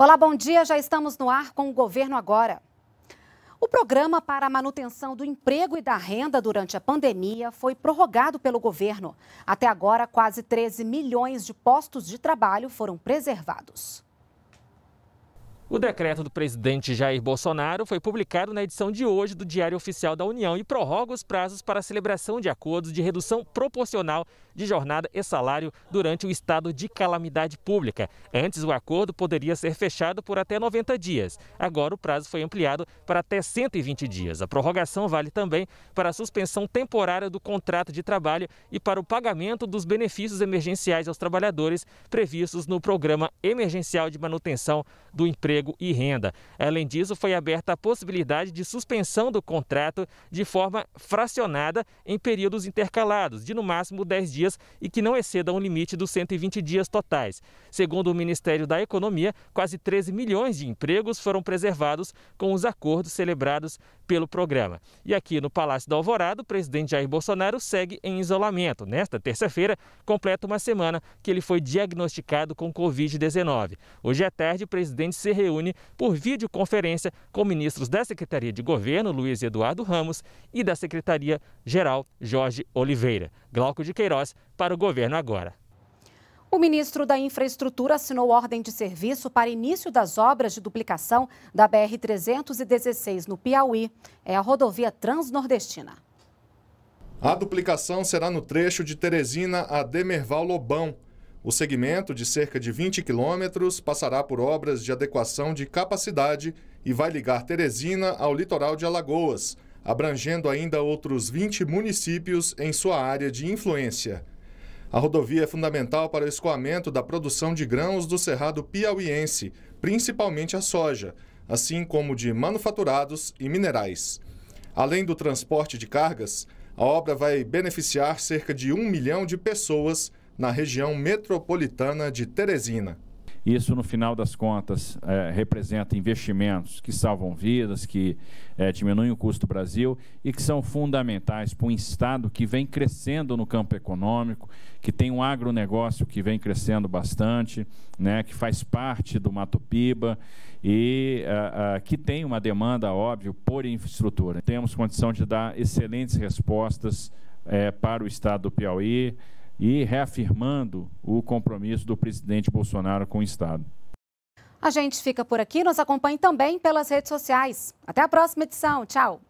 Olá, bom dia. Já estamos no ar com o governo agora. O programa para a manutenção do emprego e da renda durante a pandemia foi prorrogado pelo governo. Até agora, quase 13 milhões de postos de trabalho foram preservados. O decreto do presidente Jair Bolsonaro foi publicado na edição de hoje do Diário Oficial da União e prorroga os prazos para a celebração de acordos de redução proporcional de jornada e salário durante o estado de calamidade pública. Antes, o acordo poderia ser fechado por até 90 dias. Agora, o prazo foi ampliado para até 120 dias. A prorrogação vale também para a suspensão temporária do contrato de trabalho e para o pagamento dos benefícios emergenciais aos trabalhadores previstos no Programa Emergencial de Manutenção do Emprego emprego e renda. Além disso, foi aberta a possibilidade de suspensão do contrato de forma fracionada em períodos intercalados, de no máximo 10 dias e que não excedam o limite dos 120 dias totais. Segundo o Ministério da Economia, quase 13 milhões de empregos foram preservados com os acordos celebrados pelo programa. E aqui no Palácio do Alvorado, o presidente Jair Bolsonaro segue em isolamento. Nesta terça-feira, completa uma semana que ele foi diagnosticado com Covid-19. Hoje à tarde, o presidente se reuniu reúne por videoconferência com ministros da Secretaria de Governo, Luiz Eduardo Ramos, e da Secretaria-Geral, Jorge Oliveira. Glauco de Queiroz, para o governo agora. O ministro da Infraestrutura assinou ordem de serviço para início das obras de duplicação da BR-316 no Piauí. É a rodovia transnordestina. A duplicação será no trecho de Teresina a Demerval Lobão. O segmento de cerca de 20 quilômetros passará por obras de adequação de capacidade e vai ligar Teresina ao litoral de Alagoas, abrangendo ainda outros 20 municípios em sua área de influência. A rodovia é fundamental para o escoamento da produção de grãos do Cerrado Piauiense, principalmente a soja, assim como de manufaturados e minerais. Além do transporte de cargas, a obra vai beneficiar cerca de um milhão de pessoas na região metropolitana de Teresina. Isso, no final das contas, é, representa investimentos que salvam vidas, que é, diminuem o custo do Brasil e que são fundamentais para um Estado que vem crescendo no campo econômico, que tem um agronegócio que vem crescendo bastante, né, que faz parte do Mato Piba e é, é, que tem uma demanda, óbvio, por infraestrutura. Temos condição de dar excelentes respostas é, para o Estado do Piauí e reafirmando o compromisso do presidente Bolsonaro com o Estado. A gente fica por aqui, nos acompanhe também pelas redes sociais. Até a próxima edição. Tchau!